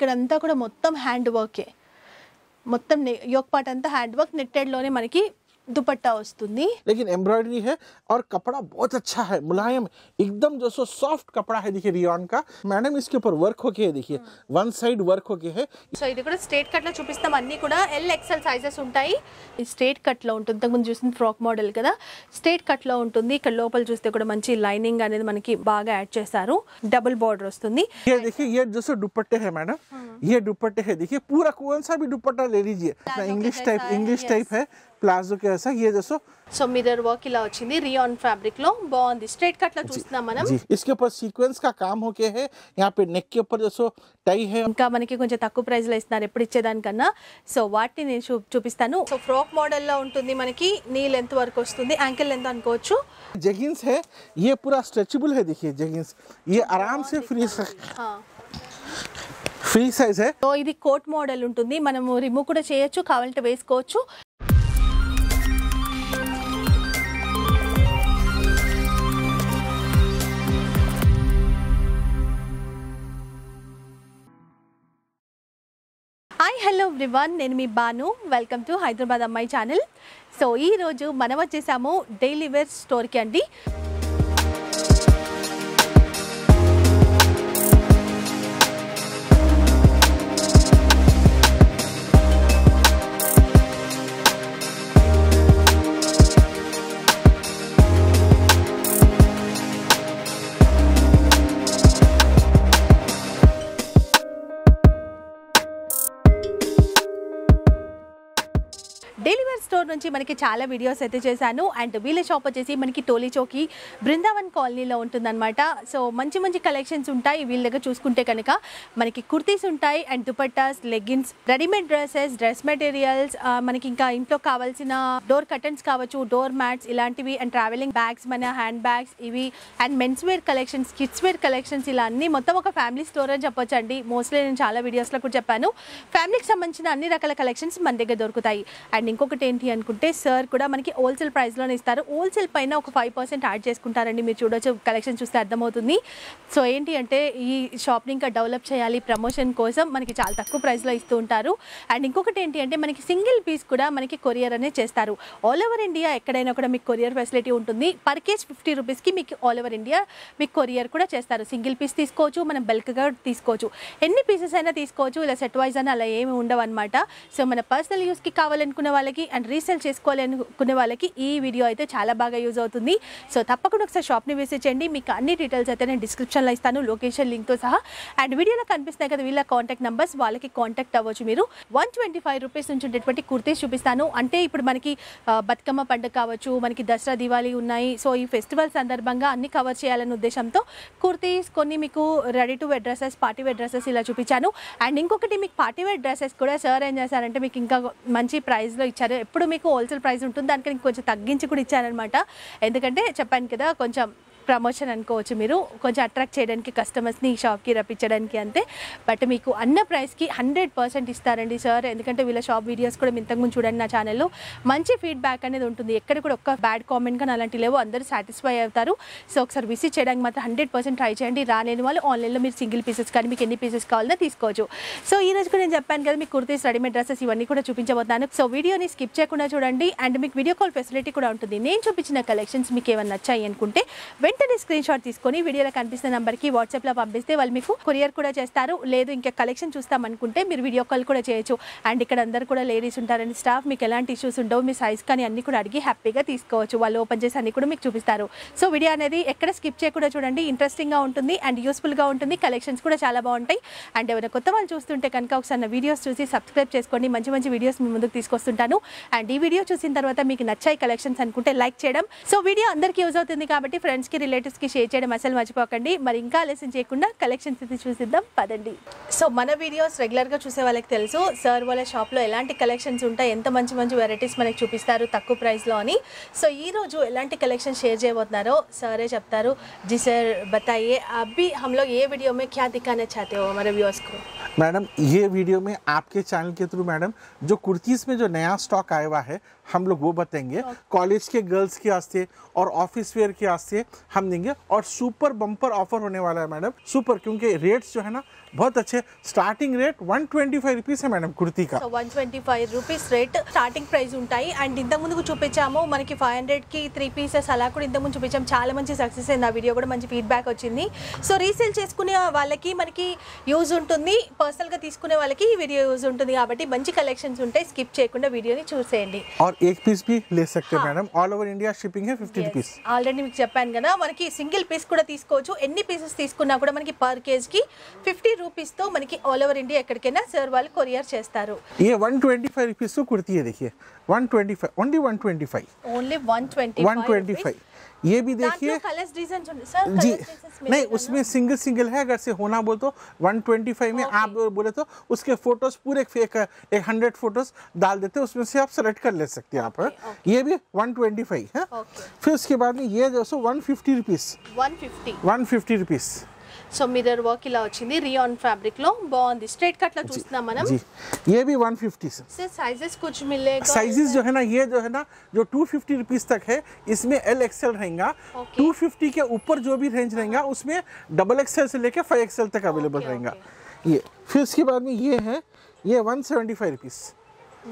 ఇక్కడంతా కూడా మొత్తం హ్యాండ్ వర్కే మొత్తం యోక్ అంతా హ్యాండ్ వర్క్ నెట్టెడ్లోనే మనకి दुपट्टा वस्तुंदी लेकिन एम्ब्रॉयडरी है और कपड़ा बहुत अच्छा है मुलायम एकदम सो सॉफ्ट कपड़ा है देखिए रियॉन का मैडम इसके ऊपर वर्क होके है देखिए one side work okay so ఇది కూడా స్ట్రేట్ కట్ లో చూపిస్తాం అన్ని కూడా ఎల్ ఎక్సెల్ సైజెస్ ఉంటాయి స్ట్రేట్ కట్ లో ఉంటుంది ఇంతకుముందు చూసిన ఫ్రాక్ మోడల్ కదా స్ట్రేట్ కట్ లో ఉంటుంది ఇక్కడ లోపల చూస్తే ये देखिए ये जैसे दुपट्टे है मैडम हाँ। ये दुपट्टे है देखिए पूरा कौन सा भी दुपट्टा ले लीजिए इंग्लिश टाइप इंग्लिश टाइप है ప్లాజో కేసా ये दोस्तों సో మిర్రర్ వర్క్ ఇలా వచ్చింది रियॉन फैब्रिक లో బాగుంది స్ట్రైట్ కట్ లో చూస్తున్నాం మనం इसके ऊपर सीक्वेंस का काम होके है यहाँ पे नेक के ऊपर दोस्तों టై है ఇంకా మనకి కొంచెం తక్కువ ప్రైస్ లో ఇస్తున్నారు ఎప్పుడు ఇచ్చేదానికన్నా సో వాటిని నేను చూపిస్తాను సో ఫ్రాక్ మోడల్ లో ఉంటుంది మనకి నీ లెంత్ వరకు వస్తుంది యాంకిల్ లెంత్ అనుకోవచ్చు जेगिंस है ये पूरा स्ट्रेचेबल है देखिए जेगिंस ये आराम से फ्री ఫ్రీ సైజ్ సో ఇది కోట్ మోడల్ ఉంటుంది మనము రిమూవ్ కూడా చేయొచ్చు కావాలంటే వేసుకోవచ్చు హలో ఎవ్రీవన్ నేను మీ బాను వెల్కమ్ టు హైదరాబాద్ అమ్మాయి ఛానల్ సో ఈరోజు మనం వచ్చేసాము డైలీ వేర్ స్టోర్కి అండి డెలివర్ స్టోర్ నుంచి మనకి చాలా వీడియోస్ అయితే చేశాను అండ్ వీళ్ళ షాప్ వచ్చేసి మనకి టోలీ చౌకి బృందావన్ కాలనీలో ఉంటుందన్నమాట సో మంచి మంచి కలెక్షన్స్ ఉంటాయి వీళ్ళ దగ్గర చూసుకుంటే కనుక మనకి కుర్తీస్ ఉంటాయి and dupattas leggings readymade dresses dress materials మనకి ఇంకా ఇంట్లో కావాల్సిన డోర్ కర్టన్స్ కావచ్చు డోర్ మ్యాట్స్ ఇలాంటివి అండ్ ట్రావెలింగ్ బ్యాగ్స్ మన హ్యాండ్ బ్యాగ్స్ ఇవి and men's wear collections kids wear collections ఇలా అన్ని మొత్తం ఒక ఫ్యామిలీ స్టోర్ అని చెప్పొచ్చు అండి మోస్ట్లీ నేను చాలా వీడియోస్లో కూడా చెప్పాను ఫ్యామిలీకి సంబంధించిన అన్ని రకాల కలెక్షన్స్ మన దగ్గర దొరుకుతాయి అండ్ ఇంకొకటి ఏంటి అనుకుంటే సార్ కూడా మనకి హోల్సేల్ ప్రైస్లోనే ఇస్తారు హోల్సేల్ పైన ఒక ఫైవ్ పర్సెంట్ యాడ్ చేసుకుంటారండి మీరు చూడొచ్చు కలెక్షన్ చూస్తే అర్థమవుతుంది సో ఏంటి అంటే ఈ షాప్ని ఇంకా డెవలప్ చేయాలి ప్రమోషన్ కోసం మనకి చాలా తక్కువ ప్రైస్లో ఇస్తూ ఉంటారు అండ్ ఇంకొకటి ఏంటి అంటే మనకి సింగిల్ పీస్ కూడా మనకి కొరియర్ అనే చేస్తారు ఆల్ ఓవర్ ఇండియా ఎక్కడైనా కూడా మీకు కొరియర్ ఫెసిలిటీ ఉంటుంది పర్ కేజ్ ఫిఫ్టీ రూపీస్కి మీకు ఆల్ ఓవర్ ఇండియా మీకు కొరియర్ కూడా చేస్తారు సింగిల్ పీస్ తీసుకోవచ్చు మనం బల్క్గా తీసుకోవచ్చు ఎన్ని పీసెస్ అయినా తీసుకోవచ్చు ఇలా సెట్ వైజ్ అని అలా ఏమి ఉండవు అనమాట సో మన పర్సనల్ యూస్కి కావాలనుకున్న వాళ్ళకి అండ్ రీసేల్ చేసుకోవాలనుకునే వాళ్ళకి ఈ వీడియో అయితే చాలా బాగా యూజ్ అవుతుంది సో తప్పకుండా ఒకసారి షాప్ని విజిట్ చేయండి మీకు అన్ని డీటెయిల్స్ అయితే నేను డిస్క్రిప్షన్లో ఇస్తాను లొకేషన్ లింక్తో సహా అండ్ వీడియోలో కనిపిస్తున్నాయి కదా వీళ్ళ కాంటాక్ట్ నెంబర్స్ వాళ్ళకి కాంటాక్ట్ అవ్వచ్చు మీరు వన్ ట్వంటీ ఫైవ్ రూపీస్ నుంచి ఉండేటువంటి కుర్తీస్ చూపిస్తాను అంటే ఇప్పుడు మనకి బతుకమ్మ పండుగ కావచ్చు మనకి దసరా దివాళీ ఉన్నాయి సో ఈ ఫెస్టివల్ సందర్భంగా అన్ని కవర్ చేయాలనే ఉద్దేశంతో కుర్తీస్ కొన్ని మీకు ready to wear dresses party wear dresses ఇలా చూపించాను అండ్ ఇంకొకటి మీకు పార్టీ వేర్ డ్రెస్సెస్ కూడా సార్ ఏం చేశారంటే మీకు ఇంకా మంచి ప్రైస్లో ఇచ్చారు ఎప్పుడు మీకు హోల్సేల్ ప్రైస్ ఉంటుంది దానికి కొంచెం తగ్గించి కూడా ఇచ్చానమాట ఎందుకంటే చెప్పాను కదా కొంచెం ప్రమోషన్ అనుకోవచ్చు మీరు కొంచెం అట్రాక్ట్ చేయడానికి కస్టమర్స్ని షాప్కి రప్పించడానికి అంతే బట్ మీకు అన్న ప్రైస్కి హండ్రెడ్ పర్సెంట్ ఇస్తారండి సార్ ఎందుకంటే వీళ్ళ షాప్ వీడియోస్ కూడా ఇంతకుముందు చూడండి నా ఛానల్లో మంచి ఫీడ్బ్యాక్ అనేది ఉంటుంది ఎక్కడ కూడా ఒక్క బ్యాడ్ కామెంట్ కానీ అలాంటి లేవు అందరూ సాటిస్ఫై అవుతారు సో ఒకసారి విసిట్ చేయడానికి మాత్రం హండ్రెడ్ పర్సెంట్ ట్రై చేయండి రాలేని వాళ్ళు ఆన్లైన్లో మీరు సింగిల్ పీసెస్ కానీ మీకు ఎన్ని పీసెస్ కావాలన్నా తీసుకోవచ్చు సో ఈ రోజు కూడా నేను చెప్పాను కదా మీకు కుర్తీస్ రెడీమేడ్ డ్రెస్సెస్ ఇవన్నీ కూడా చూపించబోతున్నాను సో వీడియోని స్కిప్ చేయకుండా చూడండి అండ్ మీకు వీడియో కాల్ ఫెసిలిటీ కూడా ఉంటుంది నేను చూపించిన కలెక్షన్స్ మీకు ఏమైనా నచ్చాయి అనుకుంటే వెంటనే స్క్రీన్ షాట్ తీసుకొని వీడియోలో కనిపిస్తున్న నెంబర్కి వాట్సాప్లో పంపిస్తే వాళ్ళు మీకు కొరియర్ కూడా చేస్తారు లేదు ఇంకా కలెక్షన్ అనుకుంటే మీరు వీడియో కాల్ కూడా చేయొచ్చు అండ్ ఇక్కడ అందరు కూడా లేడీస్ ఉంటారండి స్టాఫ్ మీకు ఎలాంటి ఇష్యూస్ ఉండవు మీ సైజ్ కానీ అన్ని కూడా అడిగి హ్యాపీగా తీసుకోవచ్చు వాళ్ళు ఓపెన్ చేసి అన్ని కూడా మీకు చూపిస్తారు సో వీడియో అనేది ఎక్కడ స్కిప్ చేయకుండా చూడండి ఇంట్రెస్టింగ్గా ఉంటుంది అండ్ యూస్ఫుల్గా ఉంటుంది కలెక్షన్స్ కూడా చాలా బాగుంటాయి అండ్ ఎవరైనా కొత్త వాళ్ళు చూస్తుంటే కనుక ఒకసారి వీడియోస్ చూసి సబ్స్క్రైబ్ చేసుకోండి మంచి మంచి వీడియోస్ మీ ముందుకు తీసుకొస్తుంటాను అండ్ ఈ వీడియో చూసిన తర్వాత మీకు నచ్చాయి కలెక్షన్స్ అనుకుంటే లైక్ చేయడం సో వీడియో అందరికీ యూజ్ అవుతుంది కాబట్టి ఫ్రెండ్స్కి రిలేటివ్స్కి షేర్ చేయడం అసలు మర్చిపోకండి మరి ఇంకా ఆలస్యం చేయకుండా కలెక్షన్స్ ఇది చూసిద్దాం పదండి సో మన వీడియోస్ రెగ్యులర్ గా చూసే వాళ్ళకి తెలుసు సార్ వాళ్ళ షాప్లో ఎలాంటి కలెక్షన్స్ ఉంటాయి ఎంత మంచి మంచి వెరైటీస్ మనకి చూపిస్తారు తక్కువ ప్రైస్లో అని సో ఈ రోజు ఎలాంటి కలెక్షన్ షేర్ చేయబోతున్నారో సరే చెప్తారు జీ సార్ బతాయే అబ్బి హమ్లో ఏ వీడియో మే క్యా దిఖానే చాతే హో हमारे व्यूअर्स को मैडम ये वीडियो में आपके चैनल के थ्रू मैडम जो कुर्तीज़ में जो नया स्टॉक आया हम लोग वो बताएंगे कॉलेज के गर्ल्स के वास्ते और ऑफिस वेयर के वास्ते हम देंगे और सुपर बम्पर ऑफर होने वाला है मैडम सुपर क्योंकि रेट्स जो है ना बहुत अच्छे starting rate one twenty five rupees madam కుర్తీకా one twenty five rupees rate starting price ఉంటాయి అండ్ ఇంత ముందుకు చూపించాము మనకి ఫైవ్ హండ్రెడ్కి త్రీ పీసెస్ అలా కూడా ఇంత ముందు చూపించాము చాలా మంచి సక్సెస్ అయింది ఆ వీడియో కూడా మంచి ఫీడ్బ్యాక్ వచ్చింది సో రీసేల్ చేసుకునే వాళ్ళకి మనకి యూజ్ ఉంటుంది పర్సనల్గా తీసుకునే వాళ్ళకి ఈ వీడియో యూజ్ ఉంటుంది కాబట్టి మంచి కలెక్షన్స్ ఉంటాయి స్కిప్ చేయకుండా వీడియోని చూసేయండి ఆర్ ఏక్ పీస్ బి లే సక్తే madam all over India shipping fifty rupees already మీకు చెప్పాను కదా మనకి సింగిల్ పీస్ కూడా తీసుకోవచ్చు ఎన్ని పీసెస్ తీసుకున్నా కూడా మనకి పర్ కేజీకి ఫిఫ్టీ रूपीस तो రూపీస్తో మనకి ఆల్ ఓవర్ ఇండియా ఎక్కడికైనా सर వాళ్ళు कोरियर చేస్తారు ये 125 रूपीस तो कुर्ती है देखिए 125 ओनली 125 ఓన్లీ వన్ ట్వంటీ 125 ये भी देखिए जी नहीं उसमें सिंगल सिंगल है अगर से होना बोल तो 125 में आप बोले तो उसके फोटोज पूरे एक एक हंड्रेड फोटोज डाल देते हैं उसमें से आप सेलेक्ट कर ले सकते हैं आप हाँ? ये भी 125 है हाँ? फिर उसके बाद में ये दोस्तों one fifty rupees 150 fifty rupees so mirror work ఇలా వచ్చింది రియాన్ ఫ్యాబ్రిక్ లో బాగుంది स्ट्रेट कट ला చూస్తున్నాం మనం ये भी 150 सर सर साइजेस कुछ मिलेगा साइजेस जो है ना ये जो है ना जो 250 रुपीस तक है इसमें एल एक्सएल रहेगा 250 के ऊपर जो भी रेंज रहेगा उसमें डबल एक्सएल से लेके 5 एक्सएल तक अवेलेबल okay, रहेगा okay. ये फिर इसके बाद में ये है ये 175 रुपीस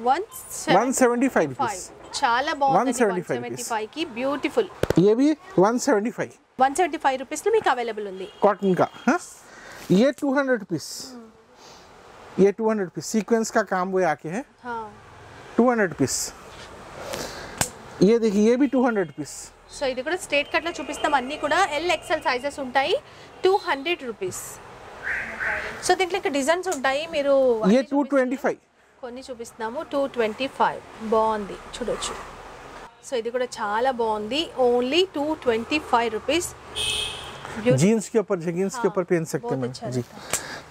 175 रुपीस చాలా బాగుంది 175 కి బ్యూటిఫుల్ ये भी 175 వన్ సెవెంటీ ఫైవ్ రూపీస్లో మీకు అవైలబుల్ ఉంది కాటన్ का ये टू हंड्रेड पीस ये टू हंड्रेड पीस सीक्वेंस का काम वो आके है टू हंड्रेड पीस ये देखिए ये भी टू हंड्रेड पीस సో ఇది కూడా స్టేట్ కట్లో చూపిస్తాం అన్నీ కూడా ఎల్ ఎక్సెల్ సైజెస్ ఉంటాయి టూ హండ్రెడ్ రూపీస్ సో దీంట్లో ఇంకా డిజైన్స్ ఉంటాయి మీరు ఏ టూ ట్వంటీ ఫైవ్ కొన్ని చూపిస్తున్నాము టూ ట్వంటీ ఫైవ్ బాగుంది చూడొచ్చు సో ఇది కూడా చాలా బాగుంది only two twenty five rupees jeans కి ऊपर జీన్స్ కి के ऊपर पहन सकते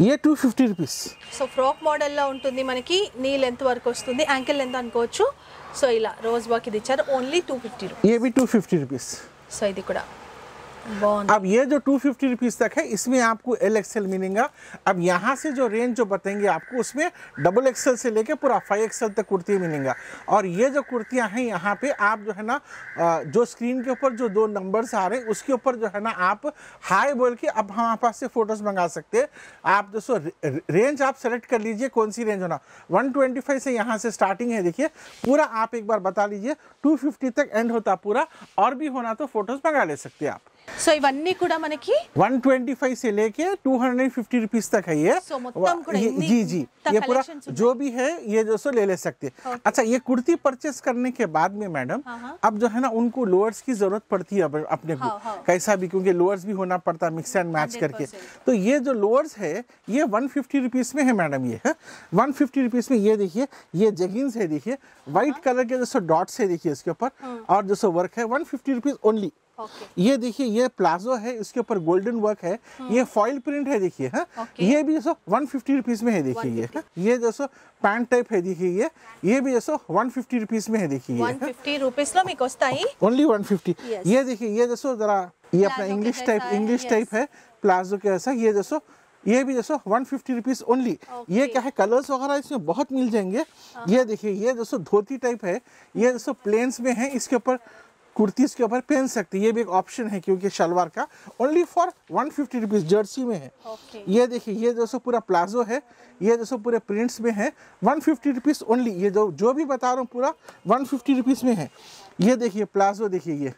हैं two fifty rupees so frock మోడల్లో ఉంటుంది మనకి నీ లెంత్ వరకు వస్తుంది యాంకిల్ లెంత్ అనుకోవచ్చు సో ఇలా రోజ్ వాక్ ఇది ఇచ్చారు ఓన్లీ టూ ఫిఫ్టీ రూపీస్ ఏవి టూ ఫిఫ్టీ రూపీస్ సో ఇది కూడా अब ये जो टू फिफ्टी रुपीज़ तक है इसमें आपको एल एक्सएल मिलेगा अब यहाँ से जो रेंज जो बताएंगे आपको उसमें डबल एक्सएल से लेके पूरा फाइव एक्सएल तक कुर्ती मिलेगा और ये जो कुर्तियाँ हैं यहाँ पे आप जो है ना जो स्क्रीन के ऊपर जो दो नंबर्स आ रहे हैं उसके ऊपर जो है ना आप हाई बोल के अब हमारे पास से फ़ोटोज़ मंगा सकते हैं आप दोस्तों रेंज आप सेलेक्ट कर लीजिए कौन सी रेंज होना वन से यहाँ से स्टार्टिंग है देखिए पूरा आप एक बार बता लीजिए टू तक एंड होता पूरा और भी होना तो फ़ोटोज़ मंगा ले सकते हैं आप సో ఇవన్నీ కూడా మనకి 125 से लेके 250 रुपीस तक है ये जी जी ये पूरा जो भी है ये जो सो ले ले सकते अच्छा ये कुर्ती परचेस करने के बाद में मैडम हाँ, हाँ। अब जो है ना उनको लोअर्स की जरूरत पड़ती है अपने को हाँ, कैसा भी क्योंकि लोअर्स भी होना पड़ता है मिक्स एंड मैच करके तो ये जो लोअर्स है ये वन फिफ्टी में है मैडम ये है वन फिफ्टी में ये देखिए ये जेगिंग्स है देखिये व्हाइट कलर के जैसे डॉट्स है देखिए इसके ऊपर और जैसे वर्क है वन फिफ्टी ओनली okay. ये देखिए ये प्लाजो है इसके ऊपर गोल्डन वर्क है हम्म। ये फॉइल प्रिंट है देखिए हाँ okay. ये भी जैसो 150 फिफ्टी में है देखिए ये हाँ। ये जैसो पैंट टाइप है देखिए ये ये भी जैसो 150 फिफ्टी में है देखिए वन फिफ्टी रुपीज लो मेको ओनली वन फिफ्टी ये देखिए ये जैसो जरा ये अपना इंग्लिश टाइप इंग्लिश टाइप है प्लाजो के ऐसा ये जैसो ये भी जैसो वन फिफ्टी रुपीज ओनली ये क्या है कलर्स वगैरह इसमें बहुत मिल जाएंगे हाँ। ये देखिए ये जैसो धोती टाइप है ये जैसो प्लेन्स में है इसके ऊपर कुर्तीज़ के ऊपर पहन सकते ये भी एक ऑप्शन है क्योंकि शलवार का only for one fifty rupees jersey में है okay. ये देखिए ये दोस्तों पूरा प्लाजो है ये दोस्तों पूरे प्रिंट्स में है वन फिफ्टी रुपीज़ ओनली ये जो जो भी बता रहा हूँ पूरा वन फिफ्टी रुपीज़ में है ये देखिए प्लाजो देखिए ये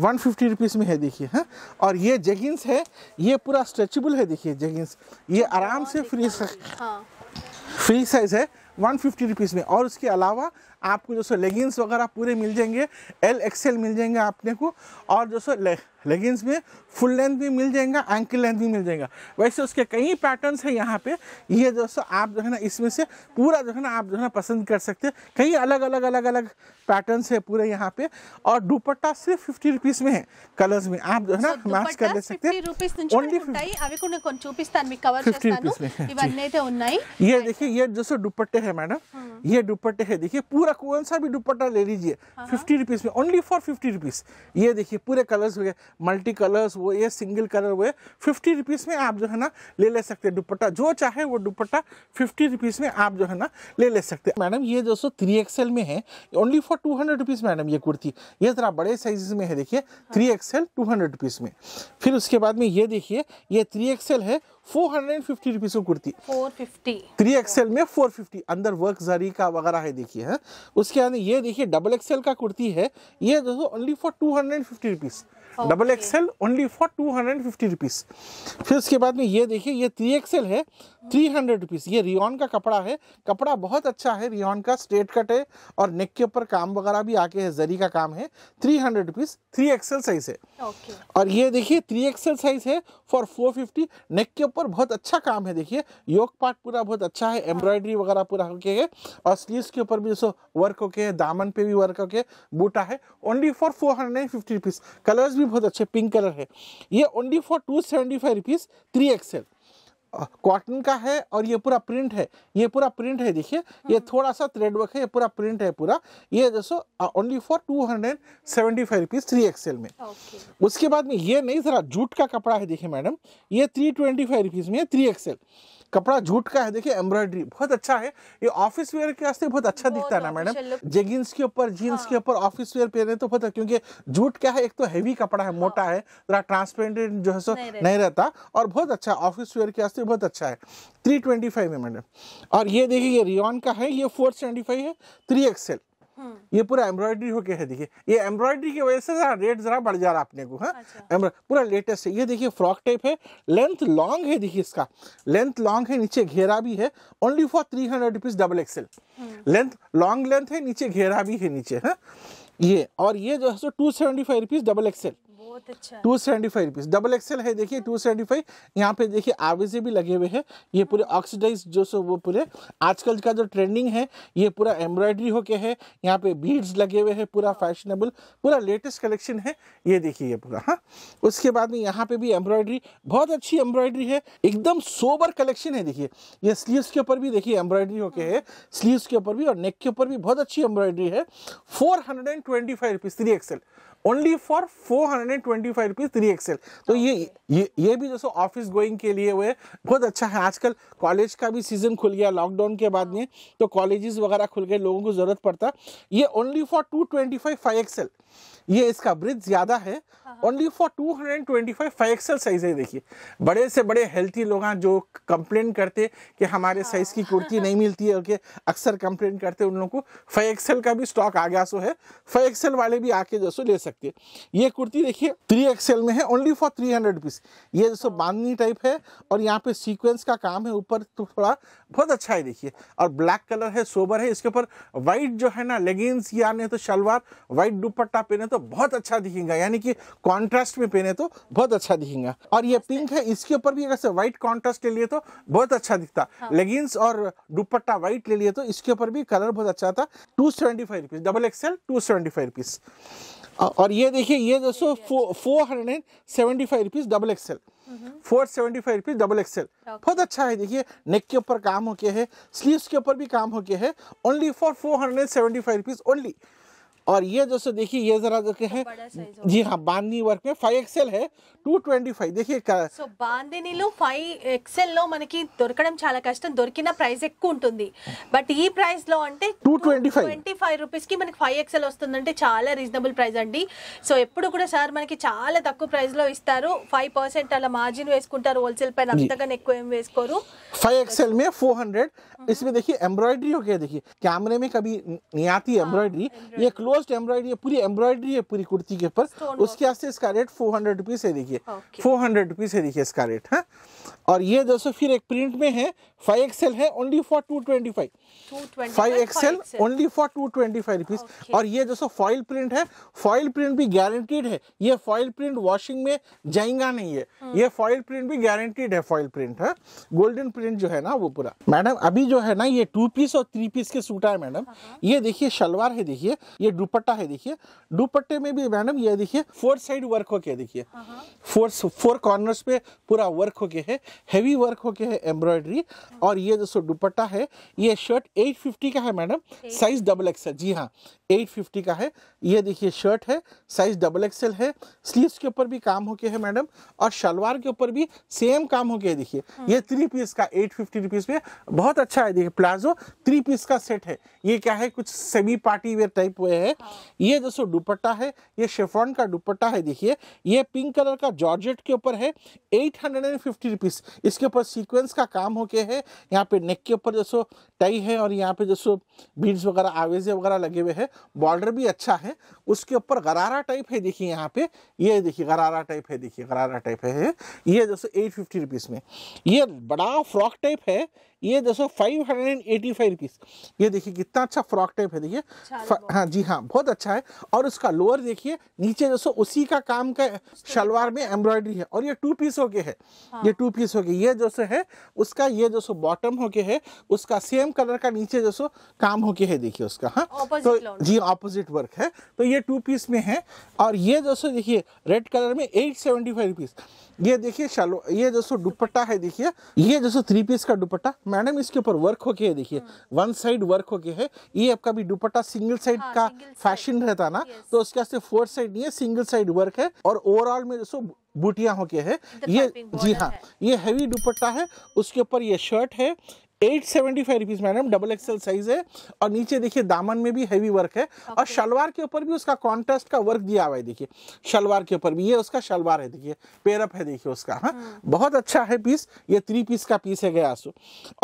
वन फिफ्टी रुपीज़ में है देखिए हाँ और ये जेगिंग्स है ये पूरा स्ट्रेचेबल है देखिए जेगिंग्स ये आराम से फ्री हाँ। फ्री साइज है वन फिफ्टी रुपीज़ में और उसके अलावा आपको जो सो लेगिंग्स वगैरह पूरे मिल जाएंगे एल एक्सेल मिल जाएंगे आपने को और जो सो लेगिंग्स में फुल लेंथ भी मिल जाएगा एंकल लेंथ भी मिल जाएगा वैसे उसके कई पैटर्न्स हैं यहाँ पे ये दोस्तों आप जो है ना इसमें से पूरा जो है ना आप जो है ना पसंद कर सकते हैं कई अलग अलग अलग अलग पैटर्न्स है पूरे यहाँ पे और दुपट्टा सिर्फ फिफ्टी रुपीज़ में है कलर्स में आप जो है ना मैच कर ले सकते हैं ये देखिए ये जैसे दुपट्टे है मैडम हाँ। ये दुपट्टे है देखिए पूरा कौन सा भी दुपट्टा ले लीजिए फिफ्टी हाँ, रुपीज़ हाँ। में ओनली फॉर फिफ्टी रुपीज़ ये देखिए पूरे कलर्स हो गए मल्टी कलर्स वो ये सिंगल कलर हुए फिफ्टी रुपीज़ में आप जो है ना ले ले सकते हैं दुपट्टा जो चाहे वो दुपट्टा फिफ्टी रुपीज़ में आप जो है ना ले ले सकते हैं मैडम ये दोस्तों थ्री एक्सएल में है only for two hundred rupees madam ये कुर्ती ये ज़रा बड़े साइज में है देखिए three XL two hundred rupees में फिर उसके बाद में ये देखिए ये थ्री एक्सेल है four hundred and fifty rupees की kurti four fifty three XL में फोर फिफ्टी अंदर वर्क जरी का वगैरह है देखिए है हाँ। उसके बाद ये देखिए डबल एक्सएल का कुर्ती है ये दोस्तों only for two hundred and fifty rupees double XL only for two hundred fifty rupees फिर उसके बाद में ये देखिए ये थ्री एक्सएल है थ्री हंड्रेड रुपीज़ ये रियॉन का कपड़ा है कपड़ा बहुत अच्छा है रियॉन का स्ट्रेट कट है और नेक के ऊपर काम वगैरह भी आके है जरी का काम है three hundred rupees three XL size है okay. और ये देखिए थ्री एक्सएल साइज़ है फॉर फोर फिफ्टी नेक के ऊपर बहुत अच्छा काम है देखिए योग पार्ट पूरा बहुत अच्छा है एम्ब्रॉयडरी वगैरह पूरा होके है और स्लीव्स के ऊपर भी जैसे वर्क होके है दामन पे भी वर्क होके बूटा है only for four hundred and fifty rupees colours भी बहुत अच्छे पिंक कलर है ये only for two seventy five rupees three XL cotton का है और ये पूरा प्रिंट है ये पूरा प्रिंट है देखिए ये हाँ। थोड़ा सा थ्रेड वर्क है ये पूरा प्रिंट है पूरा ये जैसो only for two hundred seventy five rupees three XL में okay. उसके बाद में ये नहीं जरा जूट का कपड़ा है देखिए मैडम ये थ्री ट्वेंटी फाइव रुपीज में थ्री एक्सएल कपड़ा झूठ का है देखिए एम्ब्रॉयडरी बहुत अच्छा है ये ऑफिस वेयर के वास्ते बहुत अच्छा बहुत दिखता है ना मैडम जेगिंस के ऊपर जीन्स हाँ। के ऊपर ऑफिस वेयर पहने तो बहुत अच्छा, क्योंकि झूठ क्या है एक तो हैवी कपड़ा है मोटा हाँ। है थोड़ा ट्रांसपेरेंट जो है सो नहीं रहता और बहुत अच्छा ऑफिस वेयर के वास्ते बहुत अच्छा है थ्री ट्वेंटी फाइव है मैडम और ये देखिए ये रियॉन का है ये फोर सेवेंटी फाइव है थ्री एक्सेल हम्म। ये पूरा एम्ब्रॉयडरी होके है देखिए ये एम्ब्रॉयडरी की वजह से जरा रेट जरा बढ़ जा रहा है अपने को हाँ अच्छा। पूरा लेटेस्ट है ये देखिए फ्रॉक टाइप है लेंथ लॉन्ग है देखिए इसका लेंथ लॉन्ग है नीचे घेरा भी है only for three hundred rupees double XL length long length है नीचे घेरा भी है नीचे है हाँ। ये और ये जो है सो two seventy five rupees double XL अच्छा two seventy five rupees double XL है देखिए टू सेवेंटी फाइव यहाँ पे देखिए आवेजे भी लगे हुए हैं ये पूरे ऑक्सीडाइज जो सो वो पूरे आजकल का जो ट्रेंडिंग है ये पूरा एम्ब्रॉयडरी होके है यहाँ पे बीड्स लगे हुए हैं पूरा फैशनेबल पूरा लेटेस्ट कलेक्शन है ये देखिए ये पूरा हाँ उसके बाद में यहाँ पे भी एम्ब्रॉयडरी बहुत अच्छी एम्ब्रॉयडरी है एकदम सोबर कलेक्शन है देखिए ये स्लीव्स के ऊपर भी देखिए एम्ब्रॉयडरी होके है स्लीव्स के ऊपर भी और नेक के ऊपर भी बहुत अच्छी एम्ब्रॉयडरी है four hundred and twenty five rupees three XL only for four hundred and twenty five rupees three XL तो ये ये ये भी जैसे ऑफिस गोइंग के लिए हुए बहुत अच्छा है आजकल कॉलेज का भी सीजन खुल गया लॉकडाउन के बाद में तो कॉलेजेस वगैरह खुल गए लोगों को ज़रूरत पड़ता ये only for two twenty five five XL ये इसका ब्रिज ज़्यादा है only for two hundred and twenty five five XL size है देखिए बड़े से बड़े हेल्थी लोग हैं जो कंप्लेन करते कि हमारे साइज़ हाँ। की कुर्ती नहीं मिलती है कि अक्सर कंप्लेन करते उन लोगों को फाइव एक्सएल का भी स्टॉक आ गया सो है फाइव एक्सएल वाले भी आके सो ले सकते सकती ये कुर्ती देखिए थ्री एक्सेल में है only for three hundred piece ये जैसे बांधनी टाइप है और यहाँ पे सीक्वेंस का काम है ऊपर तो थोड़ा बहुत अच्छा है देखिए और ब्लैक कलर है सोबर है इसके ऊपर व्हाइट जो है ना लेगिंग्स या नहीं तो शलवार व्हाइट दुपट्टा पहने तो बहुत अच्छा दिखेगा यानी कि कॉन्ट्रास्ट में पहने तो बहुत अच्छा दिखेगा और ये पिंक है इसके ऊपर भी अगर व्हाइट कॉन्ट्रास्ट ले लिए तो बहुत अच्छा दिखता लेगिंग्स हाँ। और दुपट्टा व्हाइट ले लिए तो इसके ऊपर भी कलर बहुत अच्छा था two seventy five rupees double XL two seventy five rupees और ये देखिए ये दोस्तों four hundred and seventy five rupees double XL four seventy five rupees double XL बहुत अच्छा है देखिए नेक के ऊपर काम हो गया है स्लीव्स के ऊपर भी काम हो गया है only for four hundred and seventy five rupees only और ये जैसे देखिए ये जरा जो है जी हाँ बांधनी वर्क में फाइव एक्सेल है టూ ట్వంటీ ఫైవ్ దిహి సో బాందినిలో ఫైవ్ ఎక్సెల్లో మనకి దొరకడం చాలా కష్టం దొరికిన ప్రైస్ ఎక్కువ ఉంటుంది బట్ ఈ ప్రైస్ లో అంటే two twenty five twenty five rupees కి మనకి ఫైవ్ ఎక్సెల్ వస్తుందంటే చాలా రీజనబుల్ ప్రైస్ అండి సో ఎప్పుడు కూడా సార్ మనకి చాలా తక్కువ ప్రైస్ లో ఇస్తారు ఫైవ్ పర్సెంట్ అలా మార్జిన్ వేసుకుంటారు హోల్సేల్ పైన అంతకన్నా ఎక్కువ ఏం వేసుకోరు फाइव एक्सएल में फोर हंड्रेड इसमें देखिए एम्ब्रॉयडरी हो गया देखिए कैमरे में कभी नहीं आती एम्ब्रॉयडरी ये क्लोज फर्स्ट एम्ब्रॉयडरी है पूरी एम्ब्रॉयडरी है पूरी कुर्ती के ऊपर उसके वास्ते इसका रेट फोर हंड्रेड रुपीज़ है देखिए फोर हंड्रेड रुपीज़ है देखिए इसका रेट है हाँ। और ये दोस्तों फिर एक प्रिंट में है फाइव एक्सएल है only for two twenty five five XL only for two twenty five rupees और ये जो सो फॉइल प्रिंट है फॉइल प्रिंट भी गारंटीड है ये फॉइल प्रिंट वॉशिंग में जाएगा नहीं हाँ। है ये फॉइल प्रिंट भी गारंटीड है फॉइल प्रिंट है गोल्डन प्रिंट जो है ना वो पूरा मैडम अभी जो है ना ये टू पीस और थ्री पीस के सूट है मैडम ये देखिए शलवार है देखिए ये दुपट्टा है देखिए दुपट्टे में भी मैडम ये देखिए फोर साइड वर्क होके देखिए फोर फोर कॉर्नर पे पूरा वर्क होके है हैवी वर्क होके है एम्ब्रॉयडरी और ये दोस्तों दुपट्टा है ये शर्ट 850 का है मैडम साइज डबल एक्सएल जी हाँ 850 का है ये देखिए शर्ट है साइज डबल एक्सएल है स्लीव्स के ऊपर भी काम होके है मैडम और शलवार के ऊपर भी सेम काम होके है देखिए हाँ। ये थ्री पीस का एट फिफ्टी रुपीज में बहुत अच्छा है देखिए प्लाजो थ्री पीस का सेट है ये क्या है कुछ सेमी पार्टी वेयर टाइप हुए है हाँ। ये दोस्तों दुपट्टा है ये शेफॉन का दुपट्टा है देखिए ये पिंक कलर का जॉर्जेट के ऊपर है एट हंड्रेड इसके ऊपर सीक्वेंस का काम होके है है यहाँ पे नेक के ऊपर जैसो टाई है और यहाँ पे जैसो बीड्स वगैरह आवेजे वगैरह लगे हुए हैं बॉर्डर भी अच्छा है उसके ऊपर गरारा टाइप है देखिए यहाँ पे ये देखिए गरारा टाइप है देखिए गरारा टाइप है ये जैसे एट फिफ्टी में ये बड़ा फ्रॉक टाइप है ये दोस्तों five hundred and eighty five rupees ये देखिए कितना अच्छा फ्रॉक टाइप है देखिए अच्छा हाँ जी हाँ बहुत अच्छा है और उसका लोअर देखिए नीचे दोस्तों उसी का काम का शलवार में एम्ब्रॉयडरी है और ये टू पीस होके है हाँ। ये टू पीस होके ये दोस्तों है उसका ये दोस्तों बॉटम होके है उसका सेम कलर का नीचे दोस्तों काम होके है देखिए उसका हाँ तो जी ऑपोजिट वर्क है तो ये टू पीस में है और ये दोस्तों देखिए रेड कलर में एट सेवेंटी फाइव रुपीज़ ये देखिए शालो ये दोस्तों दुपट्टा है देखिए ये दोस्तों थ्री पीस का दुपट्टा मैडम इसके ऊपर वर्क होके है देखिए वन साइड वर्क होके है ये आपका भी दुपट्टा सिंगल साइड हाँ, का फैशन रहता ना तो उसके वास्ते फोर साइड नहीं है सिंगल साइड वर्क है और ओवरऑल में दोस्तों बूटियाँ होके है ये जी हाँ ये हैवी दुपट्टा है उसके ऊपर ये शर्ट है eight seventy five rupees madam double XL size है और नीचे देखिए दामन में भी हैवी वर्क है okay. और शलवार के ऊपर भी उसका कॉन्ट्रास्ट का वर्क दिया हुआ है देखिए शलवार के ऊपर भी ये उसका शलवार है देखिए पेरअप है देखिए उसका हाँ hmm. बहुत अच्छा है पीस ये थ्री पीस का पीस है गया सो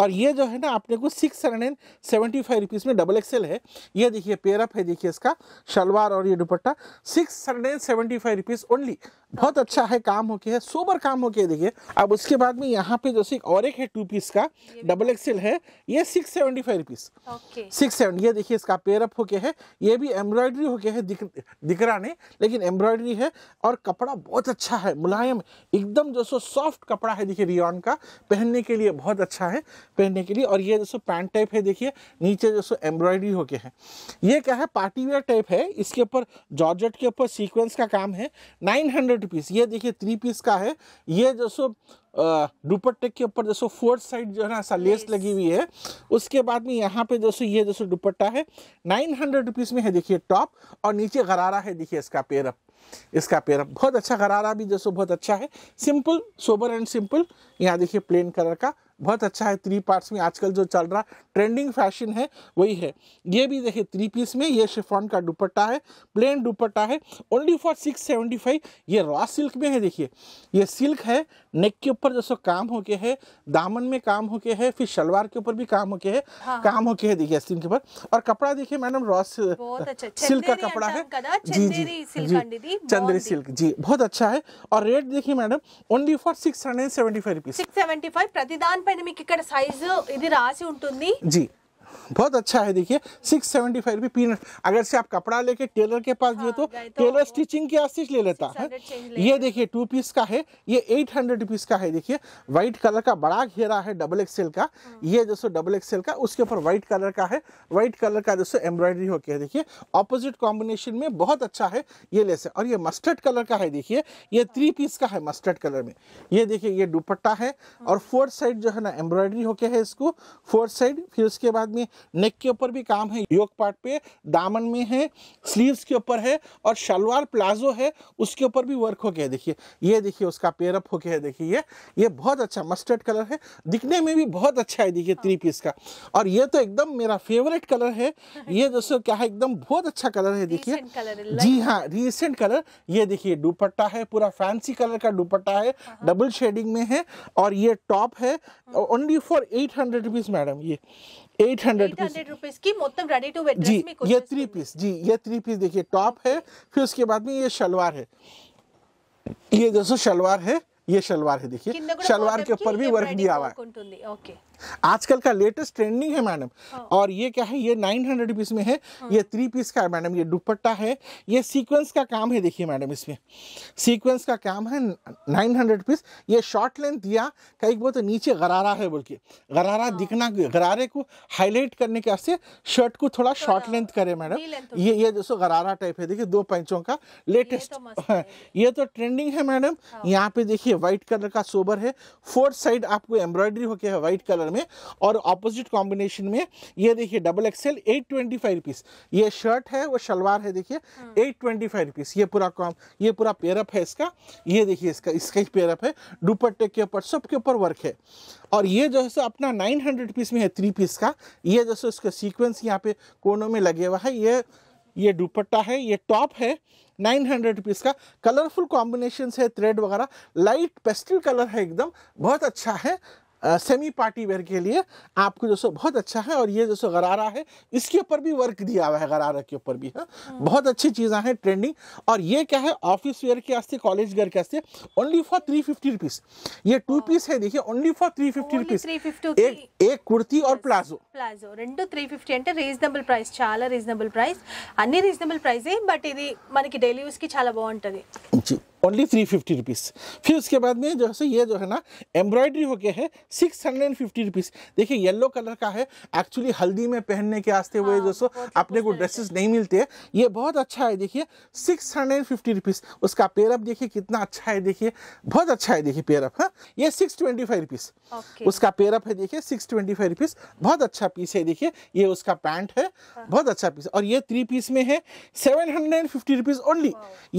और ये जो है ना आपने को six hundred and seventy five rupees में डबल एक्सएल है ये देखिए पेरअप है देखिए इसका शलवार और ये dupatta six hundred and seventy five rupees only बहुत अच्छा है काम होके है सोबर काम होके देखिए अब उसके बाद में यहाँ पे जैसे और एक है टू पीस का डबल एक्स पेंसिल है ये six seventy five rupees six seventy ये देखिए इसका पेयरअप हो गया है ये भी एम्ब्रॉयडरी होके है दिख दिख रहा नहीं लेकिन एम्ब्रॉयडरी है और कपड़ा बहुत अच्छा है मुलायम एकदम जो सो सॉफ्ट कपड़ा है देखिए रियॉन का पहनने के लिए बहुत अच्छा है पहनने के लिए और ये जो पैंट टाइप है देखिए नीचे जो सो एम्ब्रॉयडरी होके है ये क्या है पार्टीवेयर टाइप है इसके ऊपर जॉर्जेट के ऊपर सीक्वेंस का काम है नाइन हंड्रेड रुपीज़ ये देखिए थ्री पीस का है ये जो सो दुपट्टे के ऊपर जैसे फोर्थ साइड जो है ना ऐसा लेस लगी हुई है उसके बाद में यहाँ पे जैसे ये जैसे दुपट्टा है नाइन हंड्रेड रुपीज़ में है देखिए टॉप और नीचे गरारा है देखिए इसका पेरअप इसका पेरअप बहुत अच्छा गरारा भी जैसे बहुत अच्छा है सिंपल सोबर एंड सिंपल यहाँ देखिए प्लेन कलर का बहुत अच्छा है थ्री पार्ट्स में आजकल जो चल रहा ट्रेंडिंग फैशन है वही है ये भी देखिए थ्री पीस में ये शिफॉन का दुपट्टा है प्लेन दुपट्टा है only for six seventy five ये रॉ सिल्क में है देखिए ये सिल्क है नेक के ऊपर जैसे काम हो के है दामन में काम हो के है फिर शलवार के ऊपर भी काम हो के है हाँ। काम हो के है देखिए अस्तीन के ऊपर और कपड़ा देखिए मैडम रॉ अच्छा। सिल्क का कपड़ा है जी जी जी चंद्री सिल्क जी बहुत अच्छा है और रेट देखिए madam only for six hundred seventy five rupees six seventy five प्रतिदान దానిపైన మీకు ఇక్కడ సైజు ఇది రాసి ఉంటుంది बहुत अच्छा है देखिए सिक्स सेवेंटी फाइव रुपी पीनट अगर से आप कपड़ा लेके टेलर के पास दिए हाँ, तो, तो टेलर स्टिचिंग की आशीष ले लेता है ले ये देखिए टू पीस का है ये एट हंड्रेड रुपीज़ का है देखिए व्हाइट कलर का बड़ा घेरा है डबल एक्सेल का हाँ। ये जो डबल एक्सेल का उसके ऊपर व्हाइट कलर का है व्हाइट कलर का जो एम्ब्रॉयडरी होके है देखिए ऑपोजिट कॉम्बिनेशन में बहुत अच्छा है ये लेस और ये मस्टर्ड कलर का है देखिए ये थ्री पीस का है मस्टर्ड कलर में ये देखिए ये दुपट्टा है हाँ। और फोर्थ साइड जो है ना एम्ब्रॉयडरी होके है इसको फोर्थ साइड फिर उसके बाद में में नेक के ऊपर भी काम है योग पार्ट पे दामन में है स्लीव्स के ऊपर है और शलवार प्लाजो है उसके ऊपर भी वर्क हो गया देखिए ये देखिए उसका पेयरअप हो गया है देखिए ये ये बहुत अच्छा मस्टर्ड कलर है दिखने में भी बहुत अच्छा है देखिए थ्री पीस का और ये तो एकदम मेरा फेवरेट कलर है ये दोस्तों क्या है एकदम बहुत अच्छा कलर है देखिए जी हाँ रिसेंट कलर ये देखिए दुपट्टा है पूरा फैंसी कलर का दुपट्टा है डबल हाँ, शेडिंग हाँ। में है और ये टॉप है only for eight hundred rupees madam ये एट हंड्रेड रुपीज की मोतम रेडी टू वेयर जी ये थ्री पीस जी ये थ्री पीस देखिए टॉप है फिर उसके बाद में ये शलवार है ये दोस्तों शलवार है ये शलवार है देखिए शलवार के ऊपर भी वर्क दिया हुआ है ओके आजकल का लेटेस्ट ट्रेंडिंग है मैडम हाँ। और ये क्या है ये नाइन हंड्रेड रुपीज़ में है हाँ। ये थ्री पीस का है मैडम ये दुपट्टा है ये सीक्वेंस का काम है देखिए मैडम इसमें सीक्वेंस का काम है नाइन हंड्रेड रुपीज़ ये शॉर्ट लेंथ दिया कहीं बोलते तो नीचे गरारा है बोल के गरारा हाँ। दिखना गरारे को हाईलाइट करने के वास्ते शर्ट को थोड़ा शॉर्ट लेंथ करे मैडम ये ये दोस्तों गरारा टाइप है देखिए दो पैंचों का लेटेस्ट ये तो ट्रेंडिंग है मैडम तो यहाँ पे देखिए व्हाइट कलर का सोबर है फोर्थ साइड आपको एम्ब्रॉयडरी होके है व्हाइट कलर में और ऑपोजिट कॉम्बिनेशन में ये देखिए double XL eight twenty five rupees ये शर्ट है वो शलवार है देखिए एट ट्वेंटी फाइव रुपीज़ ये पूरा कॉम ये पूरा पेयरअप है इसका ये देखिए इसका इसका ही पेयरअप है दुपट्टे के ऊपर सब के ऊपर वर्क है और ये जो है अपना नाइन हंड्रेड पीस में है थ्री पीस का ये जैसे उसका सीक्वेंस यहाँ पे कोनों में लगे हुआ है ये ये दुपट्टा है ये टॉप है 900 हंड्रेड रुपीज़ का कलरफुल कॉम्बिनेशन है थ्रेड वगैरह लाइट पेस्टल कलर है एकदम बहुत अच्छा है सेमी पार्टी वेयर के लिए आपको जो सो बहुत अच्छा है और ये जो सो गरारा है इसके ऊपर भी वर्क दिया हुआ है गरारा के ऊपर भी है हाँ। हाँ। बहुत अच्छी चीज़ें हैं ट्रेंडिंग और ये क्या है ऑफिस वेयर के वास्ते कॉलेज वेयर के वास्ते only for three fifty rupees ये टू पीस है देखिए only for three fifty rupees एक, three fifty rupees palazzo kurti or palazzo palazzo రెండు త్రీ ఫిఫ్టీ అంటే రీజనబుల్ ప్రైస్ చాలా రీజనబుల్ ప్రైస్ बट రీజనబుల్ ప్రైసే బట్ डेली మనకి డైలీ యూస్కి చాలా जी ओनली थ्री फिफ्टी रुपीज़ फिर उसके बाद में जो है सो ये जो है ना एम्ब्रॉयडरी हो गया है six hundred and fifty rupees देखिए येलो कलर का है एक्चुअली हल्दी में पहनने के आस्ते हुए हाँ, जो सो अपने को ड्रेसेस नहीं मिलते हैं ये बहुत अच्छा है देखिए six hundred and fifty rupees उसका पेयरअप देखिए कितना अच्छा है देखिए बहुत अच्छा है देखिए पेयरअप हाँ ये सिक्स ट्वेंटी फाइव रुपीज़ उसका पेयरअप है देखिए सिक्स ट्वेंटी फाइव रुपीज़ बहुत अच्छा पीस है देखिए ये उसका पैंट है हाँ। बहुत अच्छा पीस और ये थ्री पीस में है seven hundred and fifty rupees only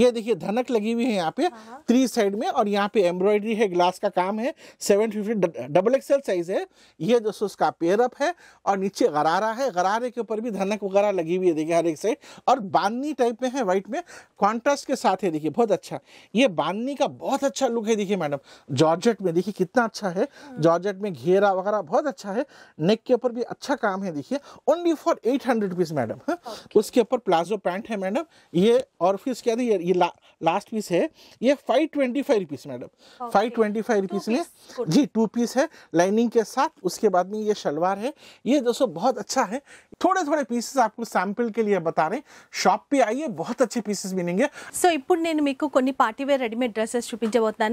ये देखिए धनक लगी हुई है यहाँ यहाँ पे थ्री साइड हाँ, हाँ। में और यहाँ पे एम्ब्रॉयडरी है ग्लास का काम है seven fifty double XL size है ये दोस्तों उसका पेयरअप है और नीचे गरारा है गरारे के ऊपर भी धनक वगैरह लगी हुई है देखिए हर एक साइड और बांधनी टाइप में है वाइट में कॉन्ट्रास्ट के साथ है देखिए बहुत अच्छा ये बांधनी का बहुत अच्छा लुक है देखिए मैडम जॉर्जेट में देखिए कितना अच्छा है जॉर्जेट हम्म। में घेरा वगैरह बहुत अच्छा है नेक के ऊपर भी अच्छा काम है देखिए only for eight hundred rupees madam हाँ। उसके ऊपर प्लाजो पैंट है मैडम ये और फिर क्या ये, ये ला, लास्ट पीस है ये five twenty five rupees madam five twenty five rupees में जी टू पीस है लाइनिंग के साथ उसके बाद में ये शलवार है ये दोस्तों बहुत अच्छा है थोड़े थोड़े पीसेस आपको सैंपल के लिए बता रहे शॉप पे आइए बहुत अच्छे पीसेस मिलेंगे सो इन नीन पार्टी वेर रेडीमेड ड्रस चूपना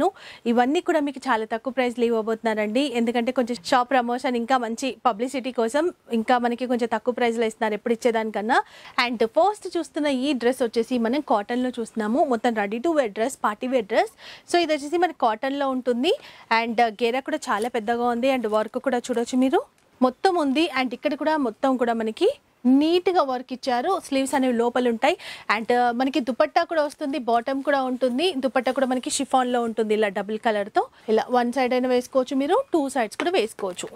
इवीं चाल तक प्रेज लीवी एंटे प्रमोशन इंका मंच पब्लीटी कोसम मन की तक प्रेजल्लू इच्छेदाकना अंड फस्ट चूस ड्रस वे मैं काटन चूस्ट मोतम ready to wear dress party wear dress so ఇది వచ్చేసి మన కాటన్లో ఉంటుంది అండ్ uh, గేరా కూడా చాలా పెద్దగా ఉంది అండ్ వర్క్ కూడా చూడొచ్చు మీరు మొత్తం ఉంది అండ్ ఇక్కడ కూడా మొత్తం కూడా మనకి నీట్గా వర్క్ ఇచ్చారు స్లీవ్స్ అనేవి లోపల ఉంటాయి అండ్ uh, మనకి దుపట్టా కూడా వస్తుంది బాటమ్ కూడా ఉంటుంది దుపట్టా కూడా మనకి షిఫాన్లో ఉంటుంది ఇలా డబుల్ కలర్తో ఇలా వన్ సైడ్ అయినా వేసుకోవచ్చు మీరు టూ సైడ్స్ కూడా వేసుకోవచ్చు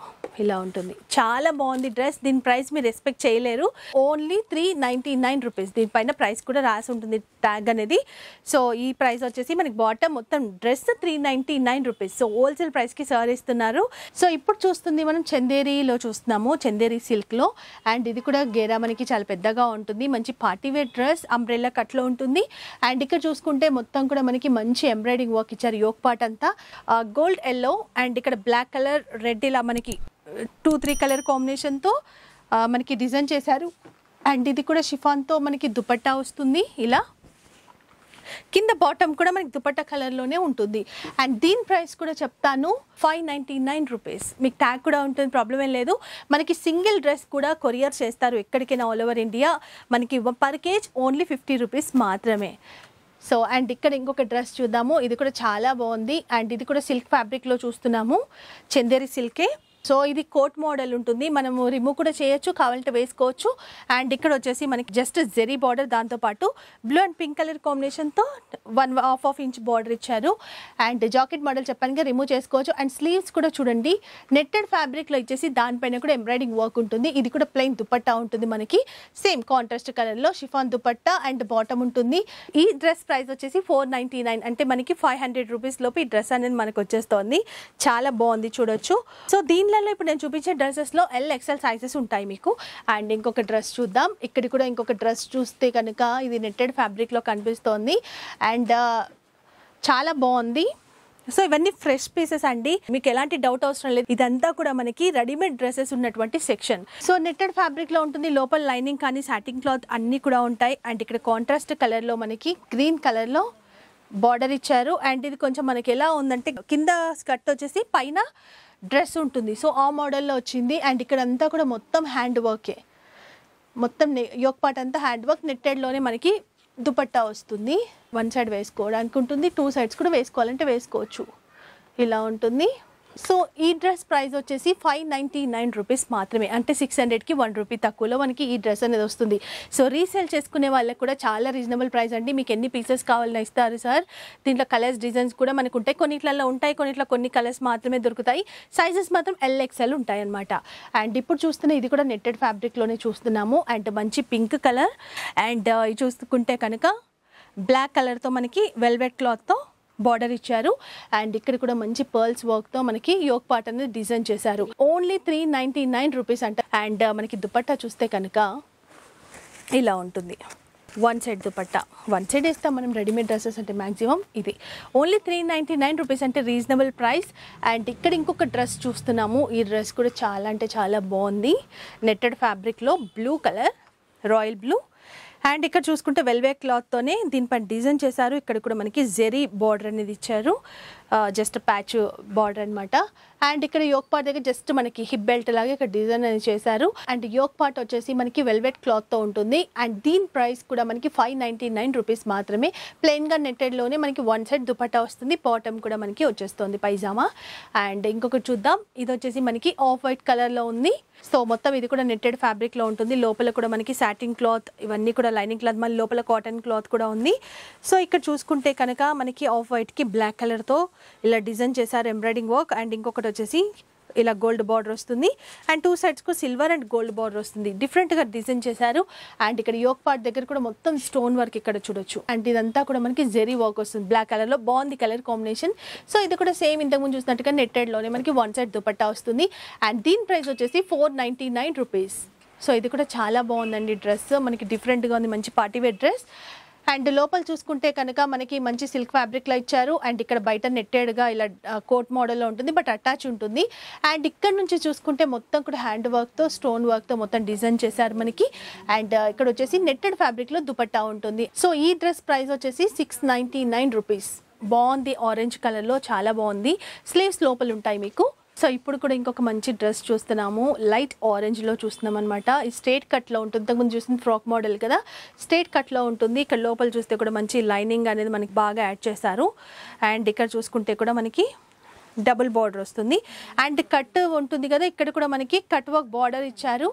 ఇలా ఉంటుంది చాలా బాగుంది డ్రెస్ దీని ప్రైస్ మీరు ఎక్స్పెక్ట్ చేయలేరు only three ninety nine rupees దీనిపైన ప్రైస్ కూడా రాసి ఉంటుంది ట్యాగ్ అనేది సో ఈ ప్రైస్ వచ్చేసి మనకి బాటమ్ మొత్తం dress three ninety nine rupees so wholesale ప్రైస్కి సర్ ఇస్తున్నారు సో ఇప్పుడు చూస్తుంది మనం చందేరీలో చూస్తున్నాము చందేరి సిల్క్లో అండ్ ఇది కూడా గేరా మనకి చాలా పెద్దగా ఉంటుంది మంచి పార్టీవేర్ డ్రెస్ అంబ్రెల్లా కట్లో ఉంటుంది అండ్ ఇక్కడ చూసుకుంటే మొత్తం కూడా మనకి మంచి ఎంబ్రాయిడింగ్ వర్క్ ఇచ్చారు యోక్ పార్ట్ అంతా గోల్డ్ ఎల్లో అండ్ ఇక్కడ బ్లాక్ కలర్ రెడ్ ఇలా మనకి టూ త్రీ కలర్ కాంబినేషన్తో మనకి డిజైన్ చేశారు అండ్ ఇది కూడా షిఫాన్తో మనకి దుపట్టా వస్తుంది ఇలా కింద బాటమ్ కూడా మనకి దుపట్ట కలర్లోనే ఉంటుంది అండ్ దీని ప్రైస్ కూడా చెప్తాను ఫైవ్ నైంటీ నైన్ రూపీస్ మీకు ట్యాగ్ కూడా ఉంటుంది ప్రాబ్లం ఏం లేదు మనకి సింగిల్ డ్రెస్ కూడా కొరియర్ చేస్తారు ఎక్కడికైనా ఆల్ ఓవర్ ఇండియా మనకి per kg only fifty rupees మాత్రమే సో అండ్ ఇక్కడ ఇంకొక డ్రెస్ చూద్దాము ఇది కూడా చాలా బాగుంది అండ్ ఇది కూడా సిల్క్ ఫ్యాబ్రిక్లో చూస్తున్నాము చందేరి సిల్కే సో ఇది కోట్ మోడల్ ఉంటుంది మనము రిమూవ్ కూడా చేయొచ్చు కావాలంటే వేసుకోవచ్చు అండ్ ఇక్కడ వచ్చేసి మనకి జస్ట్ జెరీ బార్డర్ దాంతోపాటు బ్లూ అండ్ పింక్ కలర్ కాంబినేషన్తో one half half inch border ఇచ్చారు అండ్ జాకెట్ మోడల్ చెప్పాను రిమూవ్ చేసుకోవచ్చు అండ్ స్లీవ్స్ కూడా చూడండి నెట్టెడ్ ఫ్యాబ్రిక్లో ఇచ్చేసి దానిపైన కూడా ఎంబ్రాయిడింగ్ వర్క్ ఉంటుంది ఇది కూడా ప్లెయిన్ దుపట్టా ఉంటుంది మనకి సేమ్ కాంట్రాస్ట్ కలర్లో షిఫాన్ దుపట్టా అండ్ బాటమ్ ఉంటుంది ఈ డ్రెస్ ప్రైస్ వచ్చేసి ఫోర్ అంటే మనకి ఫైవ్ హండ్రెడ్ రూపీస్ లోపు ఈ డ్రెస్ అనేది మనకు వచ్చేస్తోంది చాలా బాగుంది చూడొచ్చు సో దీనిలో దీనిలలో ఇప్పుడు నేను చూపించే డ్రెస్సెస్లో ఎల్ ఎక్సెల్ సైజెస్ ఉంటాయి మీకు అండ్ ఇంకొక డ్రెస్ చూద్దాం ఇక్కడ కూడా ఇంకొక డ్రెస్ చూస్తే కనుక ఇది నెట్టెడ్ ఫ్యాబ్రిక్లో కనిపిస్తోంది అండ్ చాలా బాగుంది సో ఇవన్నీ ఫ్రెష్ పీసెస్ అండి మీకు ఎలాంటి డౌట్ అవసరం లేదు ఇదంతా కూడా మనకి రెడీమేడ్ డ్రెస్సెస్ ఉన్నటువంటి సెక్షన్ సో నెట్టెడ్ ఫ్యాబ్రిక్ లో ఉంటుంది లోపల లైనింగ్ కానీ సాటింగ్ క్లాత్ అన్ని కూడా ఉంటాయి అండ్ ఇక్కడ కాంట్రాస్ట్ కలర్ లో మనకి గ్రీన్ కలర్ లో బార్డర్ ఇచ్చారు అండ్ ఇది కొంచెం మనకి ఎలా ఉందంటే కింద స్కర్ట్ వచ్చేసి పైన డ్రెస్ ఉంటుంది సో ఆ మోడల్లో వచ్చింది అండ్ ఇక్కడ అంతా కూడా మొత్తం హ్యాండ్ వర్కే మొత్తం యొక్క పార్ట్ అంతా హ్యాండ్ వర్క్ నెట్టెడ్లోనే మనకి దుపట్టా వస్తుంది వన్ సైడ్ వేసుకోవడానికి ఉంటుంది టూ సైడ్స్ కూడా వేసుకోవాలంటే వేసుకోవచ్చు ఇలా ఉంటుంది సో ఈ డ్రెస్ ప్రైస్ వచ్చేసి ఫైవ్ నైంటీ నైన్ రూపీస్ మాత్రమే అంటే సిక్స్ హండ్రెడ్కి వన్ రూపీ తక్కువలో మనకి ఈ డ్రెస్ అనేది వస్తుంది సో రీసేల్ చేసుకునే వాళ్ళకి కూడా చాలా రీజనబుల్ ప్రైస్ అండి మీకు ఎన్ని పీసెస్ కావాలని ఇస్తారు సార్ దీంట్లో కలర్స్ డిజైన్స్ కూడా మనకు ఉంటాయి కొన్నిట్లలో ఉంటాయి కొన్నిట్లో కొన్ని కలర్స్ మాత్రమే దొరుకుతాయి సైజెస్ మాత్రం ఎక్స్ఎల్ ఉంటాయి అనమాట అండ్ ఇప్పుడు చూస్తున్న ఇది కూడా నెట్టెడ్ ఫ్యాబ్రిక్లోనే చూస్తున్నాము అండ్ మంచి పింక్ కలర్ అండ్ చూసుకుంటే కనుక బ్లాక్ కలర్తో మనకి వెల్వెట్ క్లాత్తో బార్డర్ ఇచ్చారు అండ్ ఇక్కడ కూడా మంచి పర్ల్స్ వర్క్తో మనకి యోగ్ పార్ట్ అనేది డిజైన్ చేశారు only three ninety nine rupees అంట అండ్ మనకి దుపట్టా చూస్తే కనుక ఇలా ఉంటుంది one side dupatta one side వేస్తాం మనం రెడీమేడ్ డ్రెస్సెస్ అంటే మ్యాక్సిమం ఇది only three ninety nine rupees అంటే రీజనబుల్ ప్రైస్ అండ్ ఇక్కడ ఇంకొక డ్రెస్ చూస్తున్నాము ఈ డ్రెస్ కూడా చాలా అంటే చాలా బాగుంది నెట్టెడ్ ఫ్యాబ్రిక్లో blue colour royal blue and ఇక్కడ చూసుకుంటే వెల్వే క్లాత్తోనే దీనిపైన డిజైన్ చేశారు ఇక్కడ కూడా మనకి జెరీ బార్డర్ అనేది ఇచ్చారు జస్ట్ ప్యాచ్ బార్డర్ అనమాట అండ్ ఇక్కడ యోక్ పార్ట్ దగ్గర జస్ట్ మనకి హిప్ బెల్ట్ లాగా ఇక్కడ డిజైన్ అనేది చేశారు అండ్ యోక్ పార్ట్ వచ్చేసి మనకి వెల్వెట్ క్లాత్తో ఉంటుంది అండ్ దీని ప్రైస్ కూడా మనకి ఫైవ్ నైన్టీ నైన్ రూపీస్ మాత్రమే ప్లెయిన్గా నెట్టెడ్లోనే మనకి వన్ సైడ్ దుపట్టా వస్తుంది బాటమ్ కూడా మనకి వచ్చేస్తుంది పైజామా అండ్ ఇంకొకటి చూద్దాం ఇది వచ్చేసి మనకి ఆఫ్ వైట్ కలర్లో ఉంది సో మొత్తం ఇది కూడా నెట్టెడ్ ఫ్యాబ్రిక్లో ఉంటుంది లోపల కూడా మనకి సాటిన్ క్లాత్ ఇవన్నీ కూడా లైనింగ్ క్లాత్ మళ్ళీ లోపల కాటన్ క్లాత్ కూడా ఉంది సో ఇక్కడ చూసుకుంటే కనుక మనకి ఆఫ్ వైట్కి బ్లాక్ కలర్తో ఇలా డిజైన్ చేశారు ఎంబ్రాయిడింగ్ వర్క్ అండ్ ఇంకొకటి వచ్చేసి ఇలా గోల్డ్ బార్డర్ వస్తుంది అండ్ టూ సైడ్స్కు సిల్వర్ అండ్ గోల్డ్ బార్డర్ వస్తుంది డిఫరెంట్గా డిజైన్ చేశారు అండ్ ఇక్కడ యోక్ పార్ట్ దగ్గర కూడా మొత్తం స్టోన్ వర్క్ ఇక్కడ చూడొచ్చు అండ్ ఇదంతా కూడా మనకి జెరీ వర్క్ వస్తుంది బ్లాక్ కలర్లో బాగుంది కలర్ కాంబినేషన్ సో ఇది కూడా సేమ్ ఇంతకుముందు చూసినట్టుగా నెట్టెడ్లోనే మనకి వన్ సైడ్ దుపట్టా వస్తుంది అండ్ దీని ప్రైస్ వచ్చేసి four ninety nine rupees so ఇది కూడా చాలా బాగుందండి డ్రెస్ మనకి డిఫరెంట్గా ఉంది మంచి పార్టీవేర్ డ్రెస్ అండ్ లోపల చూసుకుంటే కనుక మనకి మంచి సిల్క్ ఫ్యాబ్రిక్లో ఇచ్చారు అండ్ ఇక్కడ బయట నెట్టేడ్గా ఇలా కోట్ మోడల్లో ఉంటుంది బట్ అటాచ్ ఉంటుంది అండ్ ఇక్కడ నుంచి చూసుకుంటే మొత్తం కూడా హ్యాండ్ వర్క్తో స్టోన్ వర్క్తో మొత్తం డిజైన్ చేశారు మనకి అండ్ ఇక్కడ వచ్చేసి నెట్టెడ్ ఫ్యాబ్రిక్లో దుపట్టా ఉంటుంది సో ఈ డ్రెస్ ప్రైస్ వచ్చేసి సిక్స్ నైంటీ నైన్ రూపీస్ బాగుంది ఆరెంజ్ కలర్లో చాలా బాగుంది స్లీవ్స్ లోపల ఉంటాయి మీకు సో ఇప్పుడు కూడా ఇంకొక మంచి డ్రెస్ చూస్తున్నాము లైట్ ఆరెంజ్లో చూస్తున్నాం అనమాట ఈ స్ట్రేట్ కట్లో ఉంటుంది ఇంతకుముందు చూసిన ఫ్రాక్ మోడల్ కదా స్ట్రేట్ కట్లో ఉంటుంది ఇక్కడ లోపల చూస్తే కూడా మంచి లైనింగ్ అనేది మనకి బాగా యాడ్ చేశారు అండ్ ఇక్కడ చూసుకుంటే కూడా మనకి డబుల్ బార్డర్ వస్తుంది అండ్ కట్ ఉంటుంది కదా ఇక్కడ కూడా మనకి కట్ వర్క్ బార్డర్ ఇచ్చారు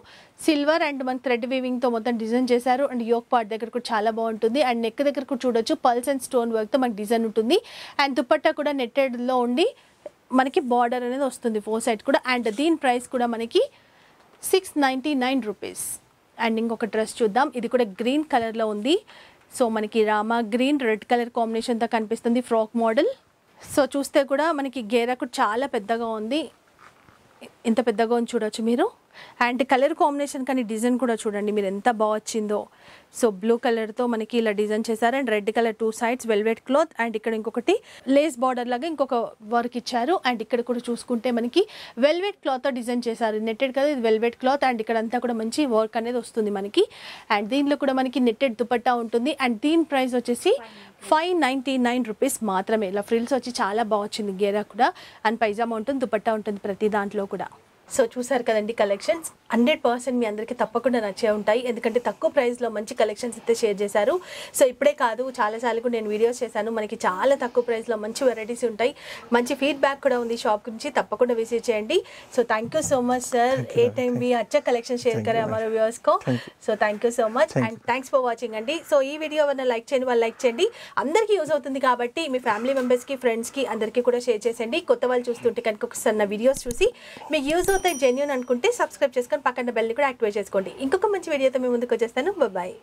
సిల్వర్ అండ్ మన థ్రెడ్ వీవింగ్తో మొత్తం డిజైన్ చేశారు అండ్ యోక్ పార్ట్ దగ్గర కూడా చాలా బాగుంటుంది అండ్ నెక్ దగ్గర కూడా చూడొచ్చు పల్స్ అండ్ స్టోన్ వర్క్తో మనకి డిజైన్ ఉంటుంది అండ్ దుప్పట్టా కూడా నెట్టెడ్లో ఉండి మనకి బార్డర్ అనేది వస్తుంది ఫోర్ సైడ్ కూడా అండ్ దీని ప్రైస్ కూడా మనకి six ninety nine rupees and ఇంకొక డ్రెస్ చూద్దాం ఇది కూడా గ్రీన్ కలర్లో ఉంది సో మనకి రామా గ్రీన్ రెడ్ కలర్ కాంబినేషన్తో కనిపిస్తుంది ఫ్రాక్ మోడల్ సో చూస్తే కూడా మనకి గేరా కూడా చాలా పెద్దగా ఉంది ఇంత పెద్దగా ఉంది చూడవచ్చు మీరు అండ్ కలర్ కాంబినేషన్ కానీ డిజైన్ కూడా చూడండి మీరు ఎంత బాగా వచ్చిందో సో బ్లూ కలర్తో మనకి ఇలా డిజైన్ చేశారు and red colour two sides velvet cloth and ఇక్కడ ఇంకొకటి లేస్ బార్డర్ లాగా ఇంకొక వర్క్ ఇచ్చారు అండ్ ఇక్కడ కూడా చూసుకుంటే మనకి వెల్వెట్ క్లాత్తో డిజైన్ చేశారు నెట్టెడ్ కదా ఇది వెల్వెట్ క్లాత్ అండ్ ఇక్కడ అంతా కూడా మంచి వర్క్ అనేది వస్తుంది మనకి అండ్ దీనిలో కూడా మనకి నెట్టెడ్ దుపట్టా ఉంటుంది అండ్ దీని ప్రైస్ వచ్చేసి ఫైవ్ నైంటీ నైన్ రూపీస్ మాత్రమే ఇలా ఫ్రిల్స్ వచ్చి చాలా బాగా వచ్చింది గేరా కూడా అండ్ పైజామా ఉంటుంది దుపట్టా ఉంటుంది ప్రతి దాంట్లో కూడా సో చూసారు కదండి కలెక్షన్స్ హండ్రెడ్ పర్సెంట్ మీ అందరికీ తప్పకుండా నచ్చే ఉంటాయి ఎందుకంటే తక్కువ ప్రైస్లో మంచి కలెక్షన్స్ అయితే షేర్ చేశారు సో ఇప్పుడే కాదు చాలాసార్లు నేను వీడియోస్ చేశాను మనకి చాలా తక్కువ ప్రైస్లో మంచి వెరైటీస్ ఉంటాయి మంచి ఫీడ్బ్యాక్ కూడా ఉంది షాప్ గురించి తప్పకుండా విజిట్ చేయండి so thank you so much sir ఏ టైం మీ అచ్చ కలెక్షన్ షేర్ కరే అమర వ్యూవర్స్కో so thank you so much and thanks for watching అండి సో ఈ వీడియో ఎవరైనా లైక్ చేయండి వాళ్ళు లైక్ చేయండి అందరికీ యూజ్ అవుతుంది కాబట్టి మీ ఫ్యామిలీ మెంబర్స్కి ఫ్రెండ్స్కి అందరికీ కూడా షేర్ చేసేయండి కొత్త వాళ్ళు చూస్తుంటే కనుక ఒకసారి నా వీడియోస్ చూసి మీకు యూజ్ అవుతాయి జెన్యున్ అనుకుంటే సబ్స్క్రైబ్ చేసుకొని ఐకాన్ పక్కన బెల్ని కూడా యాక్టివేట్ చేసుకోండి ఇంకొక మంచి వీడియోతో మేము ముందుకు వచ్చేస్తాను బాయ్